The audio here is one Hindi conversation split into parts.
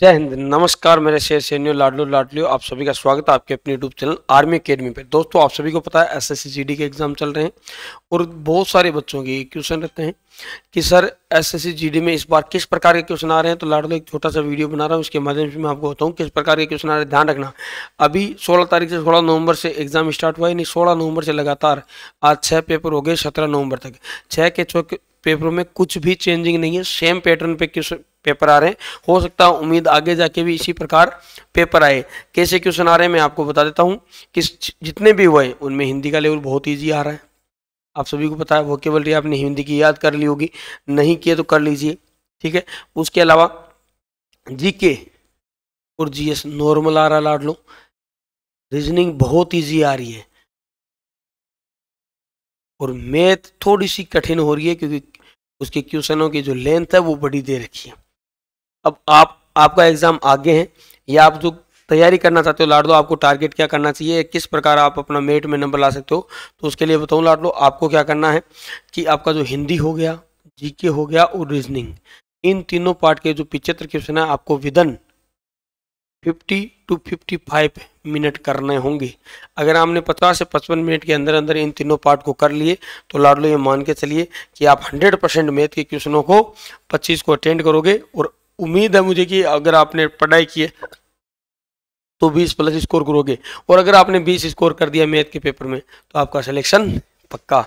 जय हिंद नमस्कार मेरे शेर सैन्यो लाडलो लाडलियो आप सभी का स्वागत है आपके अपने यूट्यूब चैनल आर्मी अकेडमी पर दोस्तों आप सभी को पता है एस जीडी के एग्ज़ाम चल रहे हैं और बहुत सारे बच्चों के क्वेश्चन रहते हैं कि सर एस एस में इस बार किस प्रकार के क्वेश्चन आ रहे हैं तो लाडलो एक छोटा सा वीडियो बना रहा हूँ उसके माध्यम से मैं आपको बताऊँ किस प्रकार के क्वेश्चन आ रहे हैं ध्यान रखना अभी सोलह तारीख से सोलह नवंबर से एग्जाम स्टार्ट हुआ यानी सोलह नवंबर से लगातार आज छः पेपर हो गए सत्रह नवंबर तक छः के पेपरों में कुछ भी चेंजिंग नहीं है सेम पैटर्न पे क्वेश्चन पेपर आ रहे हैं हो सकता है उम्मीद आगे जाके भी इसी प्रकार पेपर आए कैसे क्वेश्चन आ रहे हैं मैं आपको बता देता हूँ कि जितने भी हुए उनमें हिंदी का लेवल बहुत ईजी आ रहा है आप सभी को पता है वोकेबलरी आपने हिंदी की याद कर ली होगी नहीं किए तो कर लीजिए ठीक है उसके अलावा जीके और जीएस नॉर्मल आ रहा लाड लो रीजनिंग बहुत ईजी आ रही है और मैथ थोड़ी सी कठिन हो रही है क्योंकि उसके क्वेश्चनों की जो लेंथ है वो बड़ी दे रखी है अब आप आपका एग्ज़ाम आगे है या आप जो तैयारी करना चाहते हो लाड लो आपको टारगेट क्या करना चाहिए किस प्रकार आप अपना मेट में नंबर ला सकते हो तो उसके लिए बताऊँ लाड लो आपको क्या करना है कि आपका जो हिंदी हो गया जीके हो गया और रीजनिंग इन तीनों पार्ट के जो पिचहत्तर क्वेश्चन है आपको विदन 50 टू 55 मिनट करने होंगे अगर आपने 50 से 55 मिनट के अंदर अंदर इन तीनों पार्ट को कर लिए तो लाडलो ये मान के चलिए कि आप 100 परसेंट मैथ के क्वेश्चनों को 25 को अटेंड करोगे और उम्मीद है मुझे कि अगर आपने पढ़ाई की है तो 20 प्लस स्कोर करोगे और अगर आपने 20 स्कोर कर दिया मैथ के पेपर में तो आपका सिलेक्शन पक्का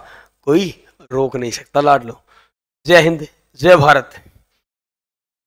कोई रोक नहीं सकता लाडलो जय हिंद जय भारत